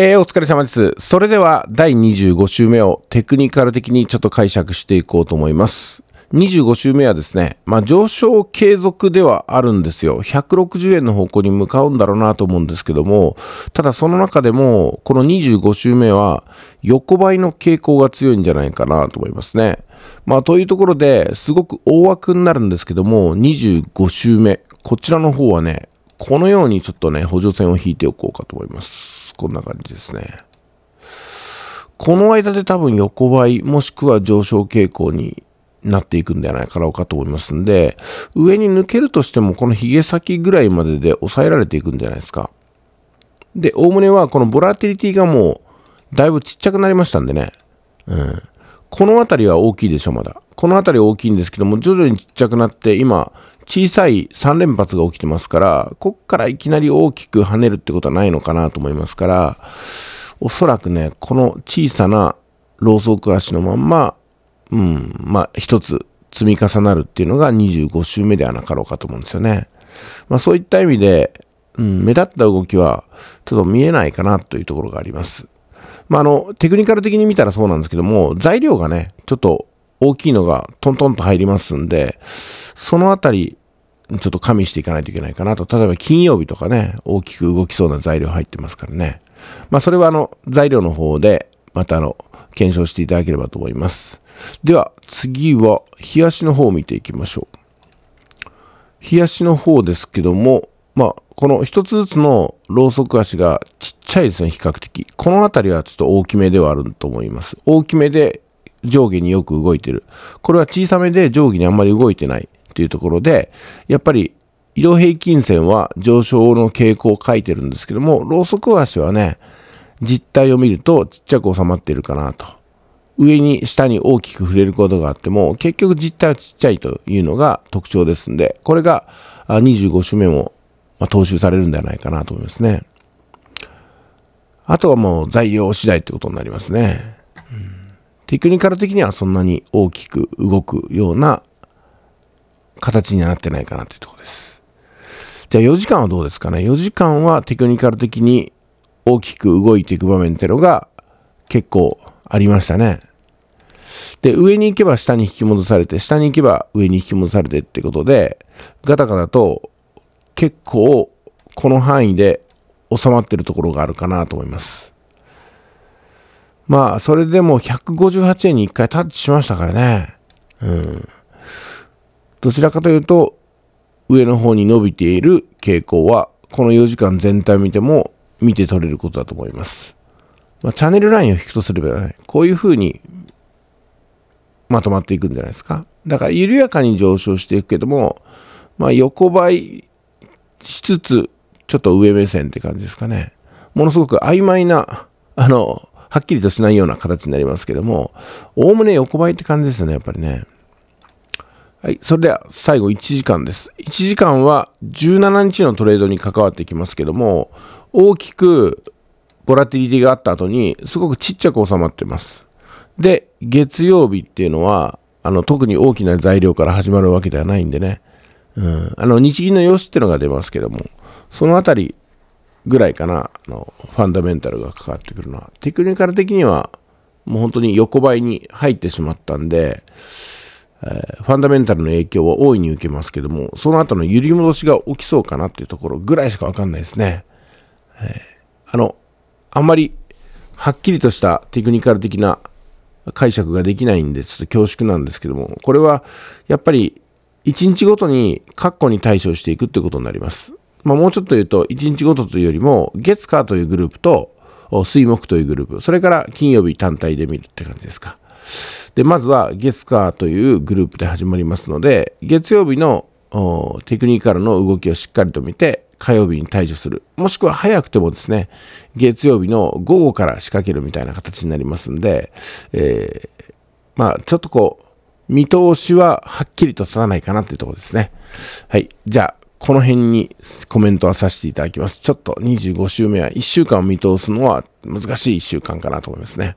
えー、お疲れ様です。それでは第25週目をテクニカル的にちょっと解釈していこうと思います。25週目はですね、まあ、上昇継続ではあるんですよ。160円の方向に向かうんだろうなと思うんですけども、ただその中でも、この25週目は横ばいの傾向が強いんじゃないかなと思いますね。まあ、というところですごく大枠になるんですけども、25週目、こちらの方はね、このようにちょっとね、補助線を引いておこうかと思います。こんな感じですね。この間で多分横ばい、もしくは上昇傾向になっていくんではないかろうかと思いますんで、上に抜けるとしても、このげ先ぐらいまでで抑えられていくんじゃないですか。で、おおむねはこのボラティリティがもう、だいぶちっちゃくなりましたんでね。うん。この辺りは大きいでしょ、まだ。この辺り大きいんですけども、徐々にちっちゃくなって、今、小さい3連発が起きてますから、こっからいきなり大きく跳ねるってことはないのかなと思いますから、おそらくね、この小さなローソク足のまんま、うん、まあ、一つ積み重なるっていうのが25周目ではなかろうかと思うんですよね。まあ、そういった意味で、うん、目立った動きはちょっと見えないかなというところがあります。まあ、あの、テクニカル的に見たらそうなんですけども、材料がね、ちょっと大きいのがトントンと入りますんで、そのあたり、ちょっと加味していかないといけないかなと。例えば金曜日とかね、大きく動きそうな材料入ってますからね。まあ、それはあの、材料の方で、またあの、検証していただければと思います。では、次は、冷やしの方を見ていきましょう。冷やしの方ですけども、まあ、この一つずつのロウソク足がちっちゃいですね、比較的。この辺りはちょっと大きめではあると思います。大きめで上下によく動いてる。これは小さめで上下にあんまり動いてないっていうところで、やっぱり移動平均線は上昇の傾向を書いてるんですけども、ロウソク足はね、実態を見るとちっちゃく収まってるかなと。上に下に大きく触れることがあっても、結局実態はちっちゃいというのが特徴ですんで、これが25周目もまあ、踏襲されるんではないかなと思いますね。あとはもう材料次第ってことになりますね。うん、テクニカル的にはそんなに大きく動くような形にはなってないかなというところです。じゃあ4時間はどうですかね。4時間はテクニカル的に大きく動いていく場面ってのが結構ありましたね。で、上に行けば下に引き戻されて、下に行けば上に引き戻されてってことで、ガタガタと結構この範囲で収まってるところがあるかなと思います。まあ、それでも158円に1回タッチしましたからね。うん。どちらかというと、上の方に伸びている傾向は、この4時間全体見ても見て取れることだと思います。まあ、チャンネルラインを引くとすればね、こういう風にまとまっていくんじゃないですか。だから緩やかに上昇していくけども、まあ、横ばいしつつ、ちょっと上目線って感じですかね。ものすごく曖昧な、あの、はっきりとしないような形になりますけども、おおむね横ばいって感じですよね、やっぱりね。はい、それでは最後1時間です。1時間は17日のトレードに関わってきますけども、大きくボラティリティがあった後に、すごくちっちゃく収まってます。で、月曜日っていうのは、あの、特に大きな材料から始まるわけではないんでね、うん、あの日銀の様子っていうのが出ますけども、そのあたりぐらいかな、あのファンダメンタルがかかってくるのは、テクニカル的には、もう本当に横ばいに入ってしまったんで、えー、ファンダメンタルの影響は大いに受けますけども、その後の揺り戻しが起きそうかなっていうところぐらいしかわかんないですね。えー、あの、あんまりはっきりとしたテクニカル的な解釈ができないんで、ちょっと恐縮なんですけども、これはやっぱり1日ごとに括弧に対処していくってことになります。まあ、もうちょっと言うと、1日ごとというよりも、月火というグループと、水木というグループ、それから金曜日単体で見るって感じですか。で、まずは月火というグループで始まりますので、月曜日のテクニカルの動きをしっかりと見て、火曜日に対処する。もしくは早くてもですね、月曜日の午後から仕掛けるみたいな形になりますんで、えー、まあ、ちょっとこう、見通しははっきりと立たないかなっていうところですね。はい。じゃあ、この辺にコメントはさせていただきます。ちょっと25週目は1週間を見通すのは難しい1週間かなと思いますね。